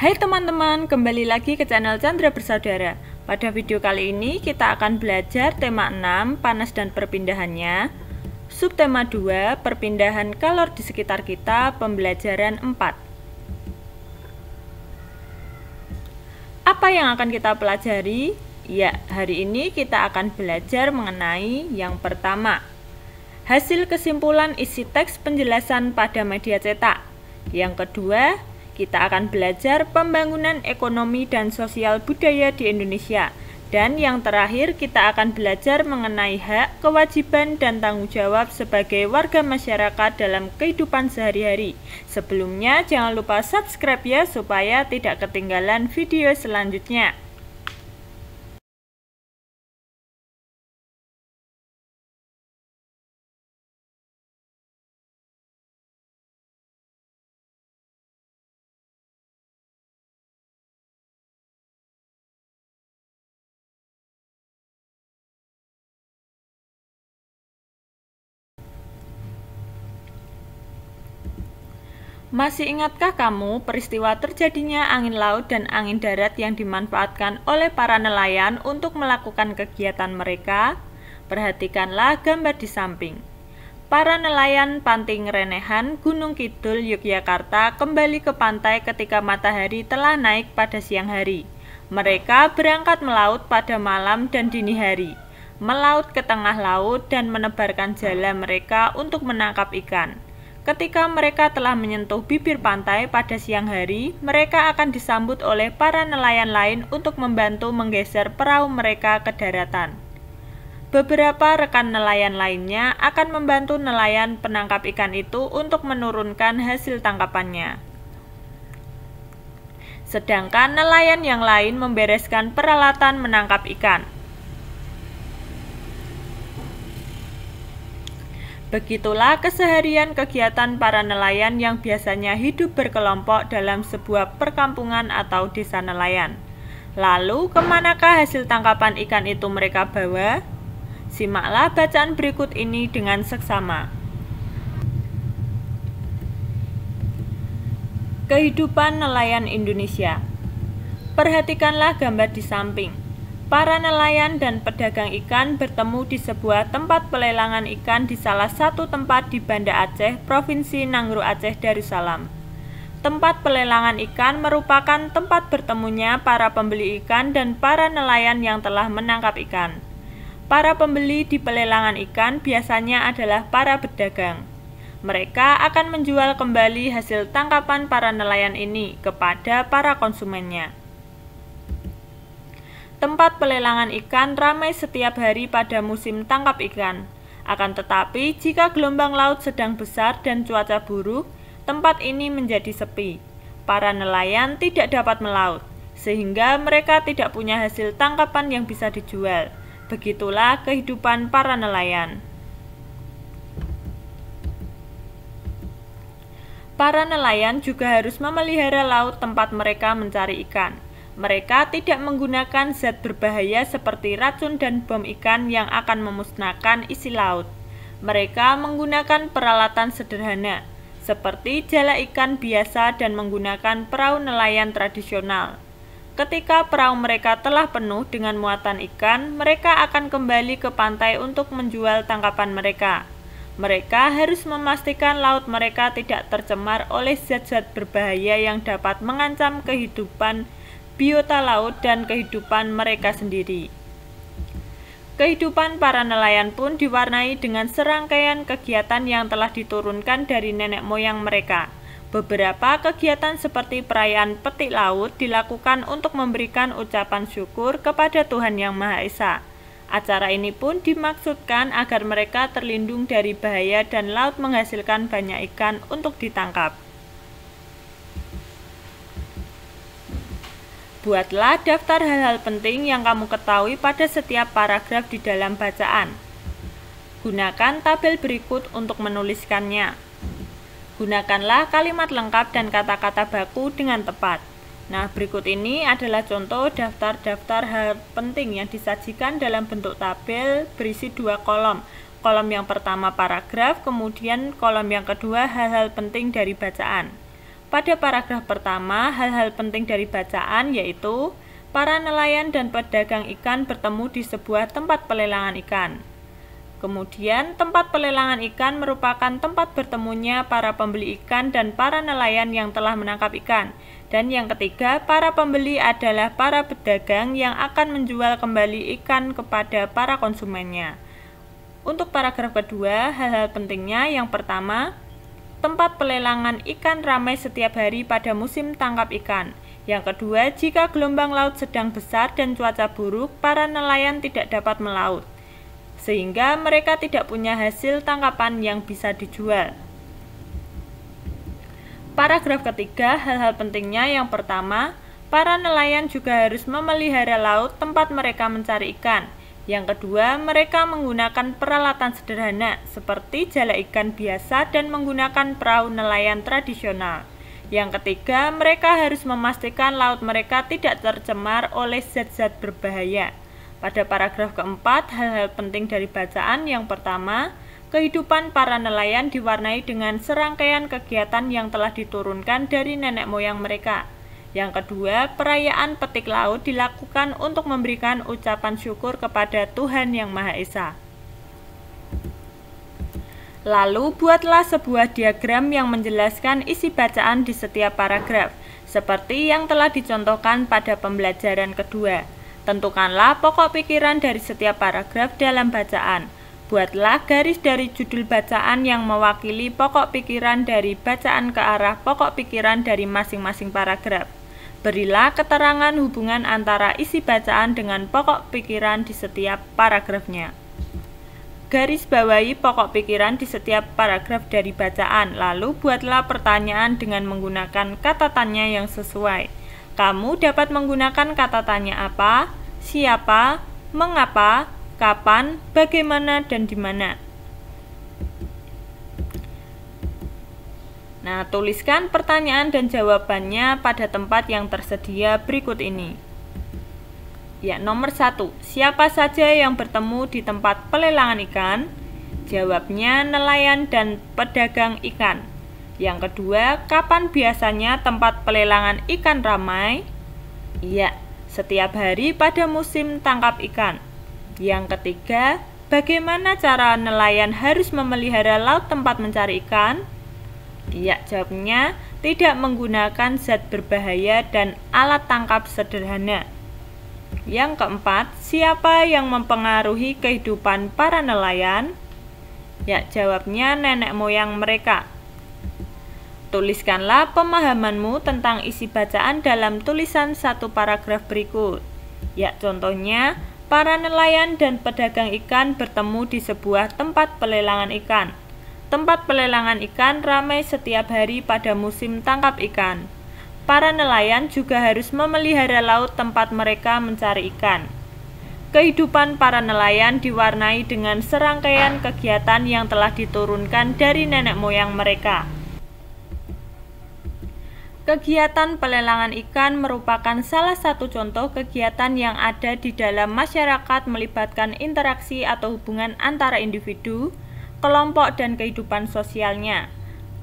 Hai teman-teman, kembali lagi ke channel Chandra Bersaudara. Pada video kali ini kita akan belajar tema 6, panas dan perpindahannya, subtema 2, perpindahan kalor di sekitar kita, pembelajaran 4. Apa yang akan kita pelajari? Ya, hari ini kita akan belajar mengenai yang pertama, hasil kesimpulan isi teks penjelasan pada media cetak. Yang kedua, kita akan belajar pembangunan ekonomi dan sosial budaya di Indonesia. Dan yang terakhir, kita akan belajar mengenai hak, kewajiban, dan tanggung jawab sebagai warga masyarakat dalam kehidupan sehari-hari. Sebelumnya, jangan lupa subscribe ya, supaya tidak ketinggalan video selanjutnya. Masih ingatkah kamu peristiwa terjadinya angin laut dan angin darat yang dimanfaatkan oleh para nelayan untuk melakukan kegiatan mereka? Perhatikanlah gambar di samping. Para nelayan Panting Renehan, Gunung Kidul, Yogyakarta kembali ke pantai ketika matahari telah naik pada siang hari. Mereka berangkat melaut pada malam dan dini hari melaut ke tengah laut dan menebarkan jala mereka untuk menangkap ikan. Ketika mereka telah menyentuh bibir pantai pada siang hari, mereka akan disambut oleh para nelayan lain untuk membantu menggeser perahu mereka ke daratan. Beberapa rekan nelayan lainnya akan membantu nelayan penangkap ikan itu untuk menurunkan hasil tangkapannya. Sedangkan nelayan yang lain membereskan peralatan menangkap ikan. Begitulah keseharian kegiatan para nelayan yang biasanya hidup berkelompok dalam sebuah perkampungan atau desa nelayan. Lalu, kemanakah hasil tangkapan ikan itu mereka bawa? Simaklah bacaan berikut ini dengan seksama. Kehidupan nelayan Indonesia. Perhatikanlah gambar di samping para nelayan dan pedagang ikan bertemu di sebuah tempat pelelangan ikan di salah satu tempat di Banda Aceh, Provinsi Nangru Aceh Darussalam. Tempat pelelangan ikan merupakan tempat bertemunya para pembeli ikan dan para nelayan yang telah menangkap ikan. Para pembeli di pelelangan ikan biasanya adalah para pedagang. Mereka akan menjual kembali hasil tangkapan para nelayan ini kepada para konsumennya. Tempat pelelangan ikan ramai setiap hari pada musim tangkap ikan. Akan tetapi, jika gelombang laut sedang besar dan cuaca buruk, tempat ini menjadi sepi. Para nelayan tidak dapat melaut, sehingga mereka tidak punya hasil tangkapan yang bisa dijual. Begitulah kehidupan para nelayan. Para nelayan juga harus memelihara laut tempat mereka mencari ikan. Mereka tidak menggunakan zat berbahaya seperti racun dan bom ikan yang akan memusnahkan isi laut. Mereka menggunakan peralatan sederhana, seperti jala ikan biasa dan menggunakan perahu nelayan tradisional. Ketika perahu mereka telah penuh dengan muatan ikan, mereka akan kembali ke pantai untuk menjual tangkapan mereka. Mereka harus memastikan laut mereka tidak tercemar oleh zat-zat berbahaya yang dapat mengancam kehidupan biota laut, dan kehidupan mereka sendiri. Kehidupan para nelayan pun diwarnai dengan serangkaian kegiatan yang telah diturunkan dari nenek moyang mereka. Beberapa kegiatan seperti perayaan petik laut dilakukan untuk memberikan ucapan syukur kepada Tuhan Yang Maha Esa. Acara ini pun dimaksudkan agar mereka terlindung dari bahaya dan laut menghasilkan banyak ikan untuk ditangkap. Buatlah daftar hal-hal penting yang kamu ketahui pada setiap paragraf di dalam bacaan. Gunakan tabel berikut untuk menuliskannya. Gunakanlah kalimat lengkap dan kata-kata baku dengan tepat. Nah, berikut ini adalah contoh daftar-daftar hal penting yang disajikan dalam bentuk tabel berisi dua kolom. Kolom yang pertama paragraf, kemudian kolom yang kedua hal-hal penting dari bacaan. Pada paragraf pertama, hal-hal penting dari bacaan yaitu para nelayan dan pedagang ikan bertemu di sebuah tempat pelelangan ikan. Kemudian, tempat pelelangan ikan merupakan tempat bertemunya para pembeli ikan dan para nelayan yang telah menangkap ikan. Dan yang ketiga, para pembeli adalah para pedagang yang akan menjual kembali ikan kepada para konsumennya. Untuk paragraf kedua, hal-hal pentingnya yang pertama, tempat pelelangan ikan ramai setiap hari pada musim tangkap ikan. Yang kedua, jika gelombang laut sedang besar dan cuaca buruk, para nelayan tidak dapat melaut, sehingga mereka tidak punya hasil tangkapan yang bisa dijual. Paragraf ketiga, hal-hal pentingnya yang pertama, para nelayan juga harus memelihara laut tempat mereka mencari ikan. Yang kedua, mereka menggunakan peralatan sederhana seperti jala ikan biasa dan menggunakan perahu nelayan tradisional. Yang ketiga, mereka harus memastikan laut mereka tidak tercemar oleh zat-zat berbahaya. Pada paragraf keempat, hal-hal penting dari bacaan yang pertama, kehidupan para nelayan diwarnai dengan serangkaian kegiatan yang telah diturunkan dari nenek moyang mereka. Yang kedua, perayaan petik laut dilakukan untuk memberikan ucapan syukur kepada Tuhan Yang Maha Esa. Lalu, buatlah sebuah diagram yang menjelaskan isi bacaan di setiap paragraf, seperti yang telah dicontohkan pada pembelajaran kedua. Tentukanlah pokok pikiran dari setiap paragraf dalam bacaan. Buatlah garis dari judul bacaan yang mewakili pokok pikiran dari bacaan ke arah pokok pikiran dari masing-masing paragraf. Berilah keterangan hubungan antara isi bacaan dengan pokok pikiran di setiap paragrafnya. Garis bawahi pokok pikiran di setiap paragraf dari bacaan, lalu buatlah pertanyaan dengan menggunakan kata tanya yang sesuai. Kamu dapat menggunakan kata tanya apa, siapa, mengapa, kapan, bagaimana, dan di mana. Nah, tuliskan pertanyaan dan jawabannya pada tempat yang tersedia berikut ini. Ya, nomor satu, siapa saja yang bertemu di tempat pelelangan ikan? Jawabnya nelayan dan pedagang ikan. Yang kedua, kapan biasanya tempat pelelangan ikan ramai? Ya, setiap hari pada musim tangkap ikan. Yang ketiga, bagaimana cara nelayan harus memelihara laut tempat mencari ikan? Iya, jawabnya tidak menggunakan zat berbahaya dan alat tangkap sederhana. Yang keempat, siapa yang mempengaruhi kehidupan para nelayan? Ya, jawabnya nenek moyang mereka. Tuliskanlah pemahamanmu tentang isi bacaan dalam tulisan satu paragraf berikut. Ya, contohnya, para nelayan dan pedagang ikan bertemu di sebuah tempat pelelangan ikan. Tempat pelelangan ikan ramai setiap hari pada musim tangkap ikan. Para nelayan juga harus memelihara laut tempat mereka mencari ikan. Kehidupan para nelayan diwarnai dengan serangkaian kegiatan yang telah diturunkan dari nenek moyang mereka. Kegiatan pelelangan ikan merupakan salah satu contoh kegiatan yang ada di dalam masyarakat melibatkan interaksi atau hubungan antara individu, kelompok, dan kehidupan sosialnya.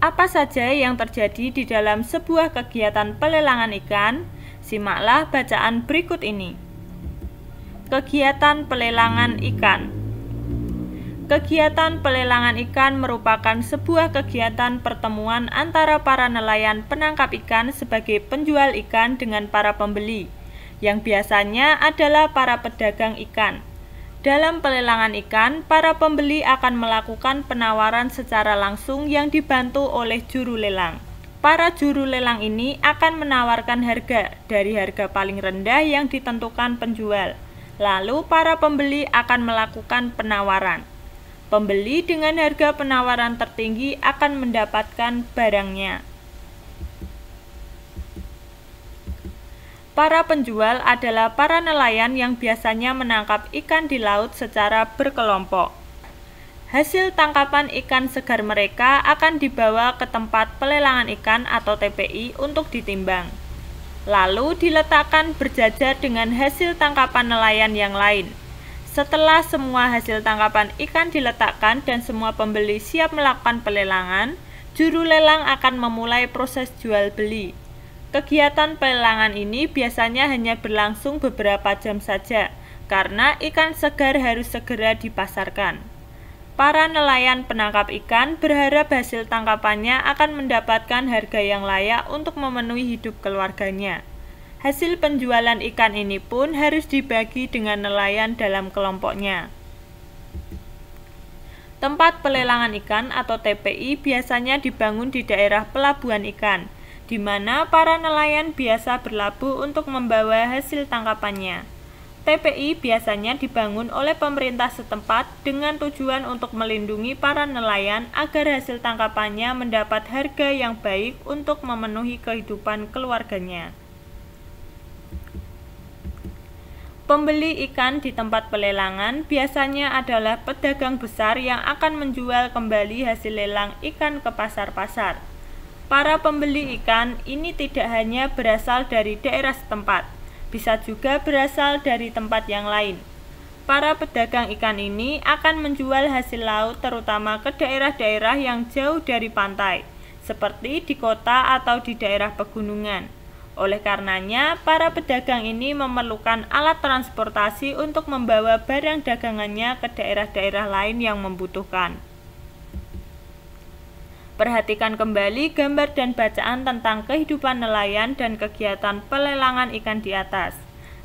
Apa saja yang terjadi di dalam sebuah kegiatan pelelangan ikan? Simaklah bacaan berikut ini. Kegiatan pelelangan ikan. Kegiatan pelelangan ikan merupakan sebuah kegiatan pertemuan antara para nelayan penangkap ikan sebagai penjual ikan dengan para pembeli, yang biasanya adalah para pedagang ikan. Dalam pelelangan ikan, para pembeli akan melakukan penawaran secara langsung yang dibantu oleh juru lelang. Para juru lelang ini akan menawarkan harga dari harga paling rendah yang ditentukan penjual. Lalu para pembeli akan melakukan penawaran. Pembeli dengan harga penawaran tertinggi akan mendapatkan barangnya. Para penjual adalah para nelayan yang biasanya menangkap ikan di laut secara berkelompok. Hasil tangkapan ikan segar mereka akan dibawa ke tempat pelelangan ikan atau TPI untuk ditimbang. Lalu diletakkan berjajar dengan hasil tangkapan nelayan yang lain. Setelah semua hasil tangkapan ikan diletakkan dan semua pembeli siap melakukan pelelangan, juru lelang akan memulai proses jual beli. Kegiatan pelelangan ini biasanya hanya berlangsung beberapa jam saja, karena ikan segar harus segera dipasarkan. Para nelayan penangkap ikan berharap hasil tangkapannya akan mendapatkan harga yang layak untuk memenuhi hidup keluarganya. Hasil penjualan ikan ini pun harus dibagi dengan nelayan dalam kelompoknya. Tempat pelelangan ikan atau TPI biasanya dibangun di daerah pelabuhan ikan – di mana para nelayan biasa berlabuh untuk membawa hasil tangkapannya. TPI biasanya dibangun oleh pemerintah setempat dengan tujuan untuk melindungi para nelayan agar hasil tangkapannya mendapat harga yang baik untuk memenuhi kehidupan keluarganya. Pembeli ikan di tempat pelelangan biasanya adalah pedagang besar yang akan menjual kembali hasil lelang ikan ke pasar-pasar. Para pembeli ikan ini tidak hanya berasal dari daerah setempat, bisa juga berasal dari tempat yang lain. Para pedagang ikan ini akan menjual hasil laut terutama ke daerah-daerah yang jauh dari pantai, seperti di kota atau di daerah pegunungan. Oleh karenanya, para pedagang ini memerlukan alat transportasi untuk membawa barang dagangannya ke daerah-daerah lain yang membutuhkan. Perhatikan kembali gambar dan bacaan tentang kehidupan nelayan dan kegiatan pelelangan ikan di atas.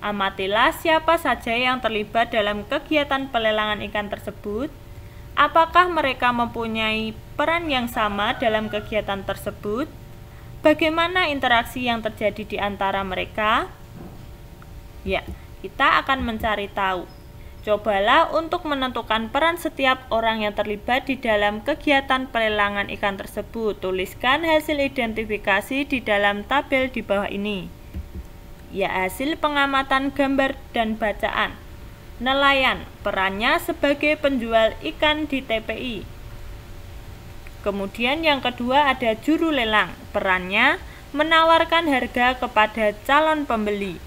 Amatilah siapa saja yang terlibat dalam kegiatan pelelangan ikan tersebut. Apakah mereka mempunyai peran yang sama dalam kegiatan tersebut? Bagaimana interaksi yang terjadi di antara mereka? Ya, kita akan mencari tahu. Cobalah untuk menentukan peran setiap orang yang terlibat di dalam kegiatan pelelangan ikan tersebut. Tuliskan hasil identifikasi di dalam tabel di bawah ini. Ya hasil pengamatan gambar dan bacaan. Nelayan, perannya sebagai penjual ikan di TPI. Kemudian yang kedua ada juru lelang, perannya menawarkan harga kepada calon pembeli.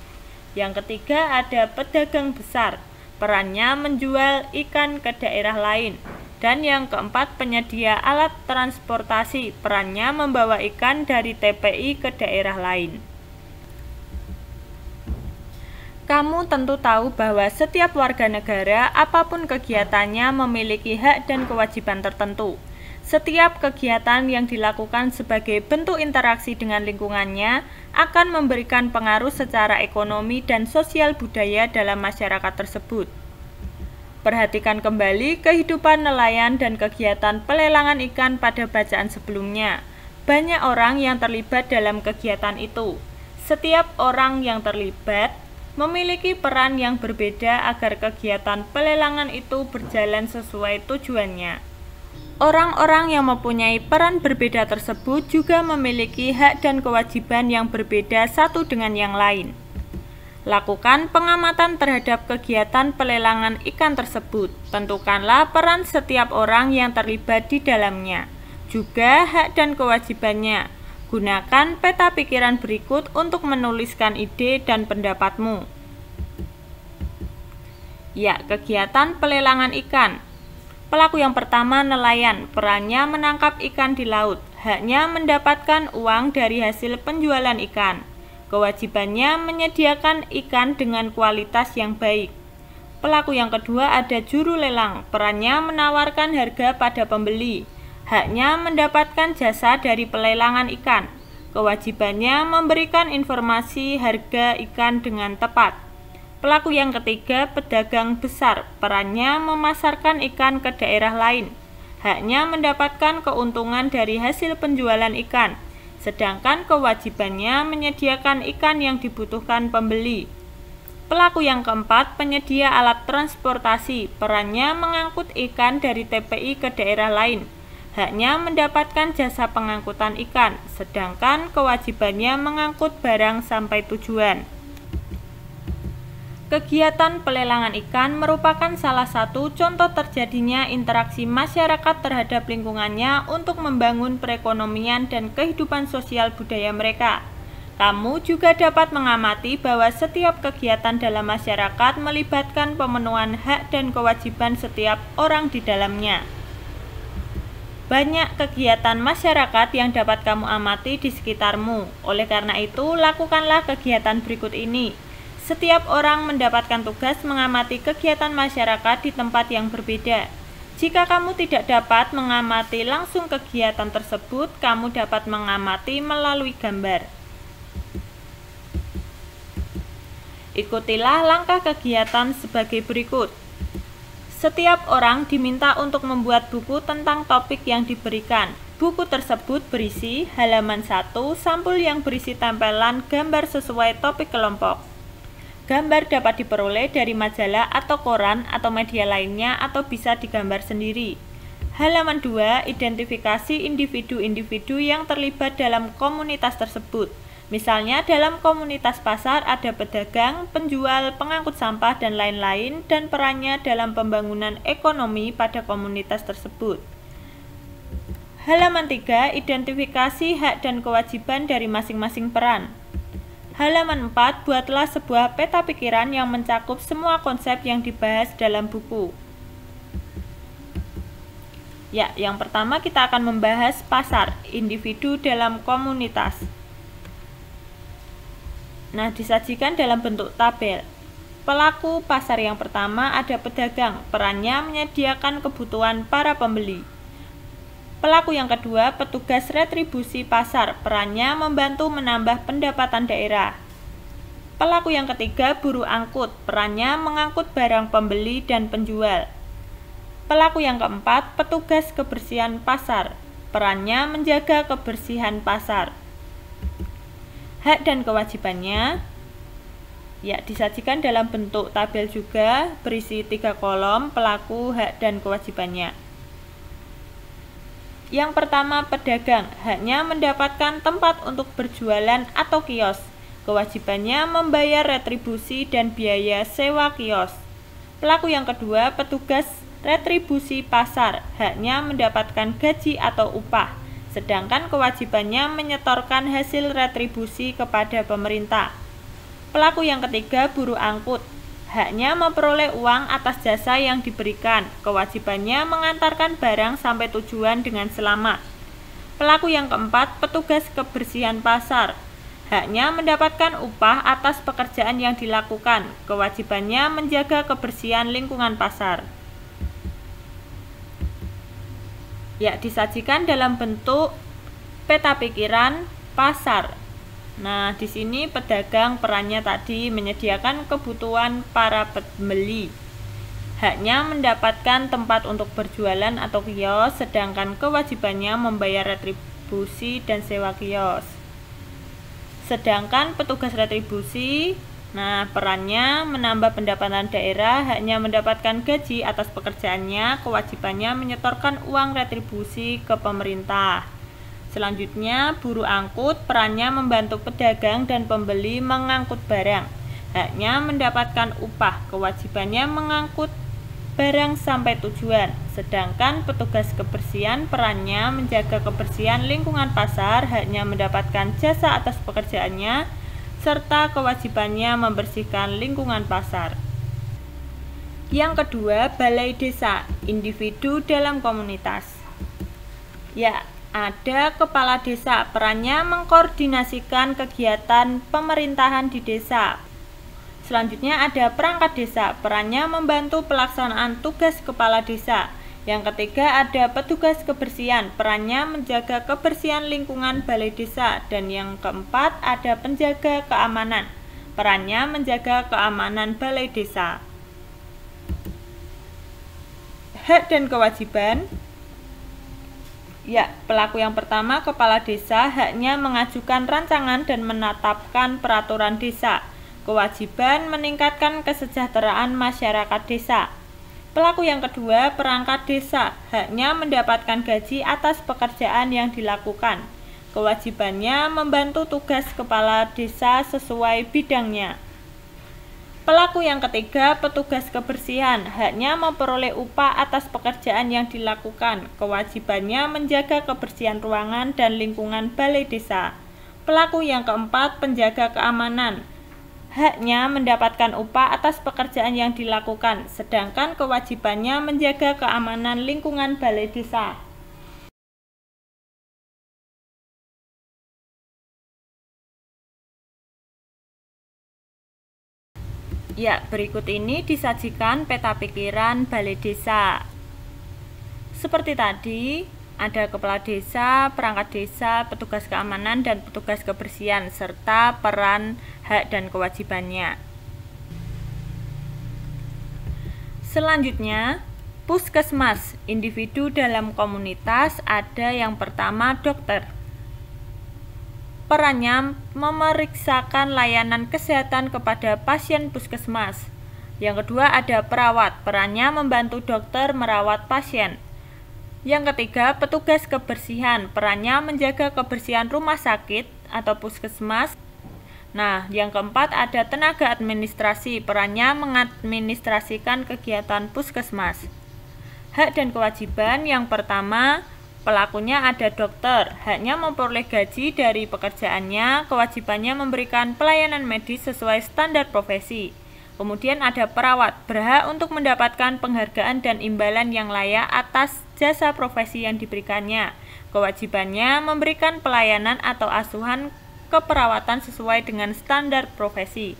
Yang ketiga ada pedagang besar, perannya menjual ikan ke daerah lain. Dan yang keempat, penyedia alat transportasi, perannya membawa ikan dari TPI ke daerah lain. Kamu tentu tahu bahwa setiap warga negara, apapun kegiatannya, memiliki hak dan kewajiban tertentu. Setiap kegiatan yang dilakukan sebagai bentuk interaksi dengan lingkungannya akan memberikan pengaruh secara ekonomi dan sosial budaya dalam masyarakat tersebut. Perhatikan kembali kehidupan nelayan dan kegiatan pelelangan ikan pada bacaan sebelumnya. Banyak orang yang terlibat dalam kegiatan itu. Setiap orang yang terlibat memiliki peran yang berbeda agar kegiatan pelelangan itu berjalan sesuai tujuannya. Orang-orang yang mempunyai peran berbeda tersebut juga memiliki hak dan kewajiban yang berbeda satu dengan yang lain. Lakukan pengamatan terhadap kegiatan pelelangan ikan tersebut. Tentukanlah peran setiap orang yang terlibat di dalamnya, juga hak dan kewajibannya. Gunakan peta pikiran berikut untuk menuliskan ide dan pendapatmu. Ya, kegiatan pelelangan ikan. Pelaku yang pertama nelayan, perannya menangkap ikan di laut, haknya mendapatkan uang dari hasil penjualan ikan. Kewajibannya menyediakan ikan dengan kualitas yang baik. Pelaku yang kedua ada juru lelang, perannya menawarkan harga pada pembeli. Haknya mendapatkan jasa dari pelelangan ikan. Kewajibannya memberikan informasi harga ikan dengan tepat. Pelaku yang ketiga, pedagang besar, perannya memasarkan ikan ke daerah lain. Haknya mendapatkan keuntungan dari hasil penjualan ikan, sedangkan kewajibannya menyediakan ikan yang dibutuhkan pembeli. Pelaku yang keempat, penyedia alat transportasi, perannya mengangkut ikan dari TPI ke daerah lain. Haknya mendapatkan jasa pengangkutan ikan, sedangkan kewajibannya mengangkut barang sampai tujuan. Kegiatan pelelangan ikan merupakan salah satu contoh terjadinya interaksi masyarakat terhadap lingkungannya untuk membangun perekonomian dan kehidupan sosial budaya mereka. Kamu juga dapat mengamati bahwa setiap kegiatan dalam masyarakat melibatkan pemenuhan hak dan kewajiban setiap orang di dalamnya. Banyak kegiatan masyarakat yang dapat kamu amati di sekitarmu. Oleh karena itu, lakukanlah kegiatan berikut ini setiap orang mendapatkan tugas mengamati kegiatan masyarakat di tempat yang berbeda. Jika kamu tidak dapat mengamati langsung kegiatan tersebut, kamu dapat mengamati melalui gambar. Ikutilah langkah kegiatan sebagai berikut. Setiap orang diminta untuk membuat buku tentang topik yang diberikan. Buku tersebut berisi halaman 1, sampul yang berisi tempelan gambar sesuai topik kelompok. Gambar dapat diperoleh dari majalah atau koran atau media lainnya atau bisa digambar sendiri. Halaman 2, identifikasi individu-individu yang terlibat dalam komunitas tersebut. Misalnya dalam komunitas pasar ada pedagang, penjual, pengangkut sampah, dan lain-lain dan perannya dalam pembangunan ekonomi pada komunitas tersebut. Halaman 3, identifikasi hak dan kewajiban dari masing-masing peran. Halaman 4, buatlah sebuah peta pikiran yang mencakup semua konsep yang dibahas dalam buku. Ya, yang pertama kita akan membahas pasar, individu dalam komunitas. Nah, disajikan dalam bentuk tabel. Pelaku pasar yang pertama ada pedagang, perannya menyediakan kebutuhan para pembeli. Pelaku yang kedua, petugas retribusi pasar, perannya membantu menambah pendapatan daerah. Pelaku yang ketiga, buruh angkut, perannya mengangkut barang pembeli dan penjual. Pelaku yang keempat, petugas kebersihan pasar, perannya menjaga kebersihan pasar. Hak dan kewajibannya ya disajikan dalam bentuk tabel juga berisi tiga kolom pelaku hak dan kewajibannya. Yang pertama, pedagang haknya mendapatkan tempat untuk berjualan atau kios. Kewajibannya membayar retribusi dan biaya sewa kios. Pelaku yang kedua, petugas retribusi pasar haknya mendapatkan gaji atau upah, sedangkan kewajibannya menyetorkan hasil retribusi kepada pemerintah. Pelaku yang ketiga, buruh angkut haknya memperoleh uang atas jasa yang diberikan, kewajibannya mengantarkan barang sampai tujuan dengan selamat. Pelaku yang keempat, petugas kebersihan pasar, haknya mendapatkan upah atas pekerjaan yang dilakukan, kewajibannya menjaga kebersihan lingkungan pasar. Ya, disajikan dalam bentuk peta pikiran pasar Nah, di sini pedagang perannya tadi menyediakan kebutuhan para pembeli. Haknya mendapatkan tempat untuk berjualan atau kios, sedangkan kewajibannya membayar retribusi dan sewa kios. Sedangkan petugas retribusi, nah perannya menambah pendapatan daerah, haknya mendapatkan gaji atas pekerjaannya, kewajibannya menyetorkan uang retribusi ke pemerintah. Selanjutnya, buru angkut perannya membantu pedagang dan pembeli mengangkut barang. Haknya mendapatkan upah, kewajibannya mengangkut barang sampai tujuan. Sedangkan petugas kebersihan perannya menjaga kebersihan lingkungan pasar, haknya mendapatkan jasa atas pekerjaannya, serta kewajibannya membersihkan lingkungan pasar. Yang kedua, balai desa, individu dalam komunitas. Ya, ada kepala desa. Perannya mengkoordinasikan kegiatan pemerintahan di desa. Selanjutnya ada perangkat desa. Perannya membantu pelaksanaan tugas kepala desa. Yang ketiga ada petugas kebersihan. Perannya menjaga kebersihan lingkungan balai desa dan yang keempat ada penjaga keamanan. Perannya menjaga keamanan balai desa. Hak dan kewajiban Ya, pelaku yang pertama, kepala desa haknya mengajukan rancangan dan menetapkan peraturan desa. Kewajiban meningkatkan kesejahteraan masyarakat desa. Pelaku yang kedua, perangkat desa, haknya mendapatkan gaji atas pekerjaan yang dilakukan. Kewajibannya membantu tugas kepala desa sesuai bidangnya. Pelaku yang ketiga, petugas kebersihan, haknya memperoleh upah atas pekerjaan yang dilakukan, kewajibannya menjaga kebersihan ruangan dan lingkungan balai desa. Pelaku yang keempat, penjaga keamanan, haknya mendapatkan upah atas pekerjaan yang dilakukan, sedangkan kewajibannya menjaga keamanan lingkungan balai desa. Ya, berikut ini disajikan peta pikiran Balai Desa. Seperti tadi, ada kepala desa, perangkat desa, petugas keamanan, dan petugas kebersihan, serta peran, hak, dan kewajibannya. Selanjutnya, puskesmas, individu dalam komunitas ada yang pertama dokter, Perannya memeriksakan layanan kesehatan kepada pasien puskesmas. Yang kedua ada perawat, perannya membantu dokter merawat pasien. Yang ketiga, petugas kebersihan, perannya menjaga kebersihan rumah sakit atau puskesmas. Nah, yang keempat ada tenaga administrasi, perannya mengadministrasikan kegiatan puskesmas. Hak dan kewajiban yang pertama, Pelakunya ada dokter, haknya memperoleh gaji dari pekerjaannya, kewajibannya memberikan pelayanan medis sesuai standar profesi. Kemudian ada perawat, berhak untuk mendapatkan penghargaan dan imbalan yang layak atas jasa profesi yang diberikannya. Kewajibannya memberikan pelayanan atau asuhan keperawatan sesuai dengan standar profesi.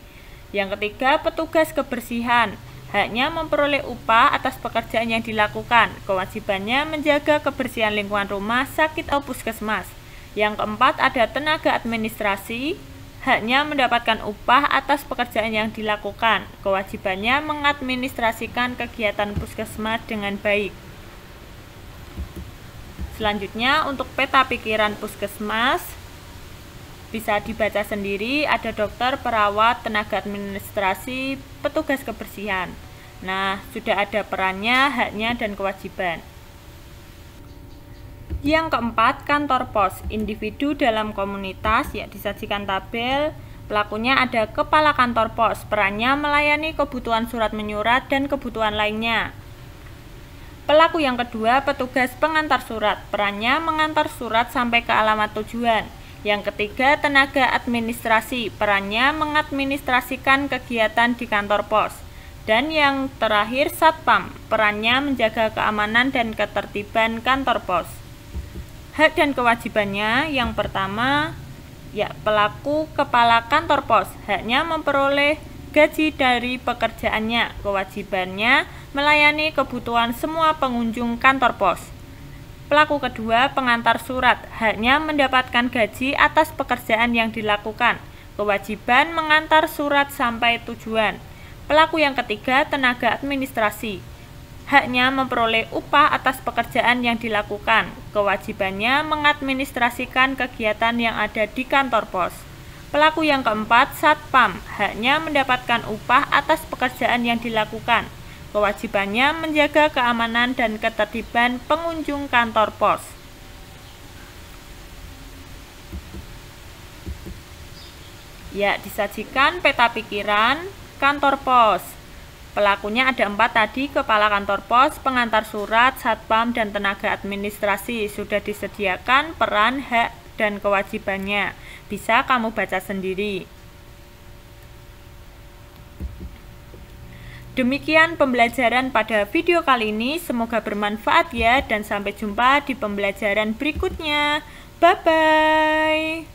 Yang ketiga, petugas kebersihan. Haknya memperoleh upah atas pekerjaan yang dilakukan. Kewajibannya menjaga kebersihan lingkungan rumah sakit atau puskesmas. Yang keempat ada tenaga administrasi. Haknya mendapatkan upah atas pekerjaan yang dilakukan. Kewajibannya mengadministrasikan kegiatan puskesmas dengan baik. Selanjutnya untuk peta pikiran puskesmas bisa dibaca sendiri, ada dokter, perawat, tenaga administrasi, petugas kebersihan. Nah, sudah ada perannya, haknya, dan kewajiban. Yang keempat, kantor pos. Individu dalam komunitas, ya disajikan tabel, pelakunya ada kepala kantor pos, perannya melayani kebutuhan surat-menyurat dan kebutuhan lainnya. Pelaku yang kedua, petugas pengantar surat, perannya mengantar surat sampai ke alamat tujuan. Yang ketiga, tenaga administrasi. Perannya mengadministrasikan kegiatan di kantor pos. Dan yang terakhir, satpam. Perannya menjaga keamanan dan ketertiban kantor pos. Hak dan kewajibannya, yang pertama, ya pelaku kepala kantor pos. Haknya memperoleh gaji dari pekerjaannya. Kewajibannya melayani kebutuhan semua pengunjung kantor pos Pelaku kedua, pengantar surat, haknya mendapatkan gaji atas pekerjaan yang dilakukan. Kewajiban mengantar surat sampai tujuan. Pelaku yang ketiga, tenaga administrasi. Haknya memperoleh upah atas pekerjaan yang dilakukan. Kewajibannya mengadministrasikan kegiatan yang ada di kantor pos. Pelaku yang keempat, satpam. Haknya mendapatkan upah atas pekerjaan yang dilakukan Kewajibannya menjaga keamanan dan ketertiban pengunjung kantor pos. Ya, disajikan peta pikiran kantor pos. Pelakunya ada empat tadi, kepala kantor pos, pengantar surat, satpam, dan tenaga administrasi. Sudah disediakan peran, hak, dan kewajibannya. Bisa kamu baca sendiri. Demikian pembelajaran pada video kali ini, semoga bermanfaat ya dan sampai jumpa di pembelajaran berikutnya. Bye bye.